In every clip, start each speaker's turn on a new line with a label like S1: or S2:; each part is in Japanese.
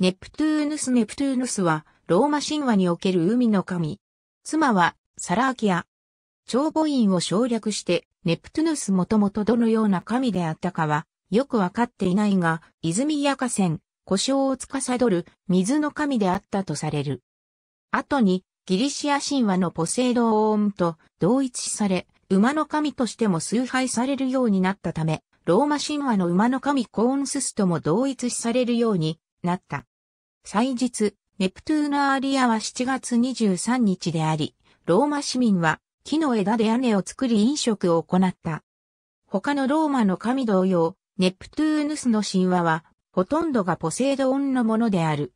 S1: ネプトゥーヌス・ネプトゥーヌスは、ローマ神話における海の神。妻は、サラーキア。長母院を省略して、ネプトゥヌスもともとどのような神であったかは、よくわかっていないが、泉や河川、故障を司る水の神であったとされる。後に、ギリシア神話のポセイドオーンと同一視され、馬の神としても崇拝されるようになったため、ローマ神話の馬の神コーンススとも同一視されるようになった。祭日、ネプトゥーナアリアは7月23日であり、ローマ市民は木の枝で屋根を作り飲食を行った。他のローマの神同様、ネプトゥーヌスの神話は、ほとんどがポセイドオンのものである。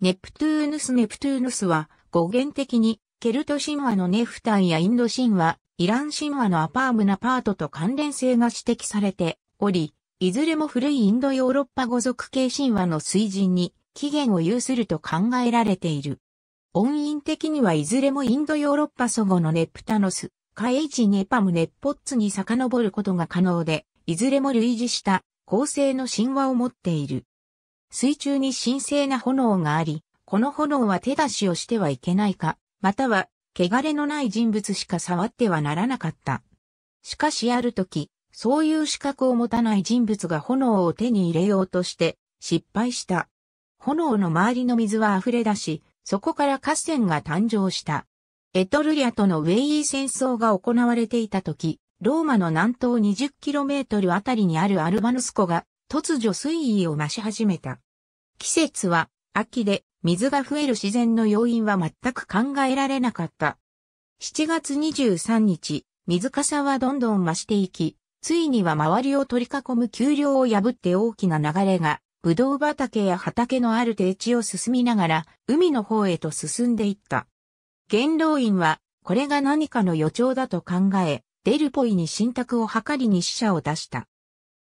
S1: ネプトゥーヌス・ネプトゥーヌスは、語源的に、ケルト神話のネフタンやインド神話、イラン神話のアパームナパートと関連性が指摘されており、いずれも古いインドヨーロッパ語族系神話の水準に起源を有すると考えられている。音韻的にはいずれもインドヨーロッパ祖語のネプタノス、カエイチネパムネッポッツに遡ることが可能で、いずれも類似した構成の神話を持っている。水中に神聖な炎があり、この炎は手出しをしてはいけないか、または、汚れのない人物しか触ってはならなかった。しかしある時、そういう資格を持たない人物が炎を手に入れようとして失敗した。炎の周りの水は溢れ出し、そこから河川が誕生した。エトルリアとのウェイイ戦争が行われていた時、ローマの南東 20km あたりにあるアルバヌス湖が突如水位を増し始めた。季節は秋で水が増える自然の要因は全く考えられなかった。7月23日、水かさはどんどん増していき、ついには周りを取り囲む丘陵を破って大きな流れが、ぶどう畑や畑のある低地を進みながら、海の方へと進んでいった。元老院は、これが何かの予兆だと考え、デルポイに信託を図りに死者を出した。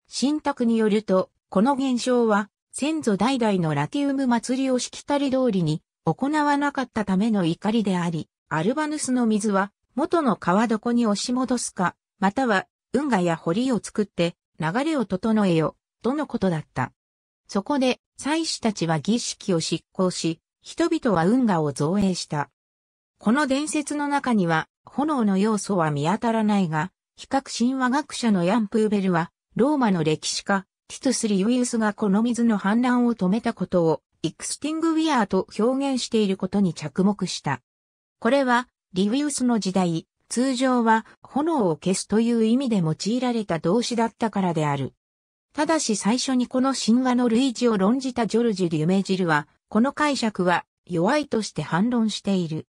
S1: 信託によると、この現象は、先祖代々のラティウム祭りをしきたり通りに行わなかったための怒りであり、アルバヌスの水は元の川床に押し戻すか、または運河や堀を作って流れを整えよ、とのことだった。そこで、祭司たちは儀式を執行し、人々は運河を造営した。この伝説の中には、炎の要素は見当たらないが、比較神話学者のヤン・プーベルは、ローマの歴史家、ティトス・リウィウスがこの水の氾濫を止めたことを、エクスティングウィアーと表現していることに着目した。これは、リウィウスの時代、通常は炎を消すという意味で用いられた動詞だったからである。ただし最初にこの神話の類似を論じたジョルジュ・リュメジルは、この解釈は弱いとして反論している。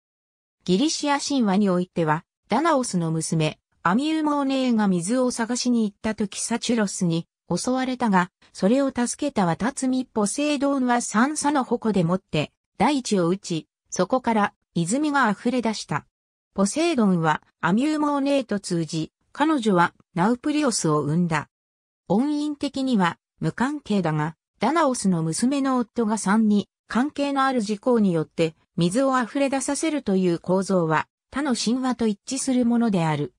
S1: ギリシア神話においては、ダナオスの娘、アミウモーネーが水を探しに行った時サチュロスに襲われたが、それを助けた渡つみミポセイドンは三叉の矛でもって、大地を打ち、そこから泉が溢れ出した。ポセイドンはアミューモーネーと通じ、彼女はナウプリオスを生んだ。音韻的には無関係だが、ダナオスの娘の夫が3に関係のある事項によって水を溢れ出させるという構造は他の神話と一致するものである。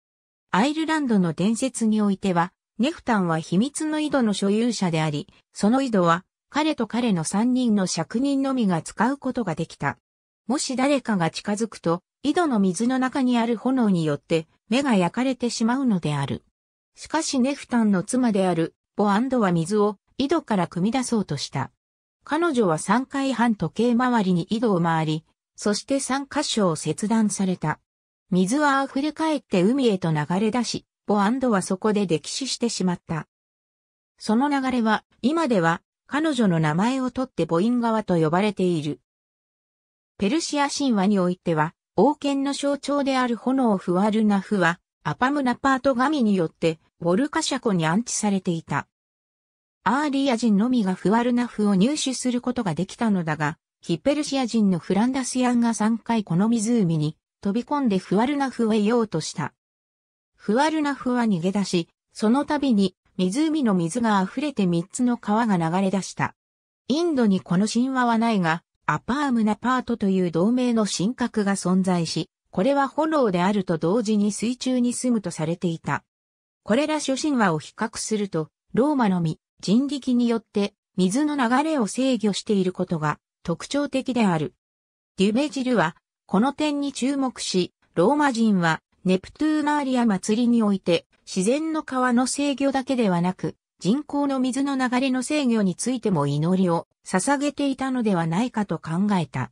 S1: アイルランドの伝説においては、ネフタンは秘密の井戸の所有者であり、その井戸は彼と彼の3人の借人のみが使うことができた。もし誰かが近づくと、井戸の水の中にある炎によって目が焼かれてしまうのである。しかしネフタンの妻であるボアンドは水を井戸から汲み出そうとした。彼女は3回半時計回りに井戸を回り、そして3箇所を切断された。水は溢れ返って海へと流れ出し、ボアンドはそこで溺死してしまった。その流れは、今では、彼女の名前をとってボイン川と呼ばれている。ペルシア神話においては、王権の象徴である炎フワルナフは、アパムナパート神によって、ウォルカシャコに安置されていた。アーリア人のみがフワルナフを入手することができたのだが、ヒペルシア人のフランダスアンが3回この湖に飛び込んでフワルナフを得ようとした。フワルナフは逃げ出し、その度に湖の水が溢れて3つの川が流れ出した。インドにこの神話はないが、アパームナパートという同盟の神格が存在し、これは炎であると同時に水中に住むとされていた。これら諸神話を比較すると、ローマのみ人力によって水の流れを制御していることが特徴的である。デュベジルは、この点に注目し、ローマ人は、ネプトゥーナーリア祭りにおいて、自然の川の制御だけではなく、人工の水の流れの制御についても祈りを捧げていたのではないかと考えた。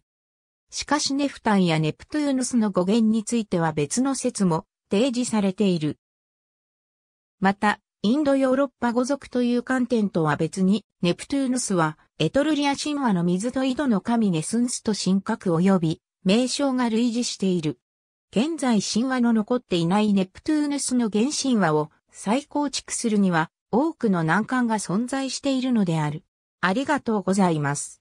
S1: しかしネフタンやネプトゥーヌスの語源については別の説も提示されている。また、インドヨーロッパ語族という観点とは別に、ネプトゥーヌスは、エトルリア神話の水と井戸の神ネスンスと神格及び、名称が類似している。現在神話の残っていないネプトゥーヌスの原神話を再構築するには、多くの難関が存在しているのである。ありがとうございます。